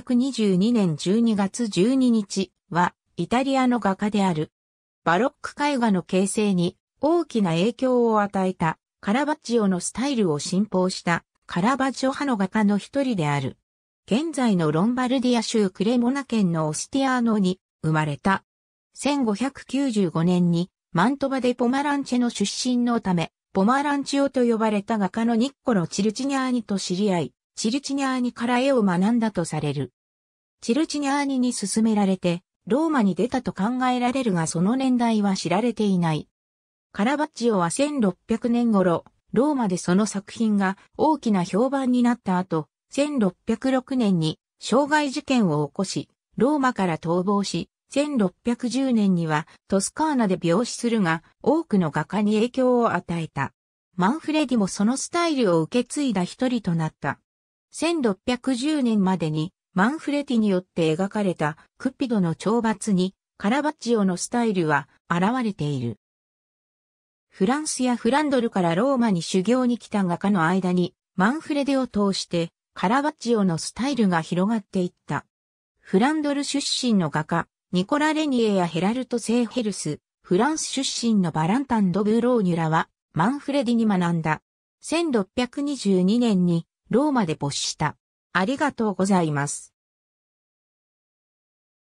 1622年12月12日はイタリアの画家である。バロック絵画の形成に大きな影響を与えたカラバッジオのスタイルを信奉したカラバッジョ派の画家の一人である。現在のロンバルディア州クレモナ県のオスティアーノに生まれた。1595年にマントバでポマランチェの出身のため、ポマランチオと呼ばれた画家のニッコロ・チルチニャーニと知り合い、チルチニャーニから絵を学んだとされる。チルチニャーニに勧められて、ローマに出たと考えられるがその年代は知られていない。カラバッジオは1600年頃、ローマでその作品が大きな評判になった後、1606年に傷害事件を起こし、ローマから逃亡し、1610年にはトスカーナで病死するが、多くの画家に影響を与えた。マンフレディもそのスタイルを受け継いだ一人となった。1610年までにマンフレティによって描かれたクピドの懲罰にカラバッジオのスタイルは現れている。フランスやフランドルからローマに修行に来た画家の間にマンフレデを通してカラバッジオのスタイルが広がっていった。フランドル出身の画家、ニコラ・レニエやヘラルト・セーヘルス、フランス出身のバランタン・ド・ブーローニュラはマンフレディに学んだ。1622年にローマで没した。ありがとうございます。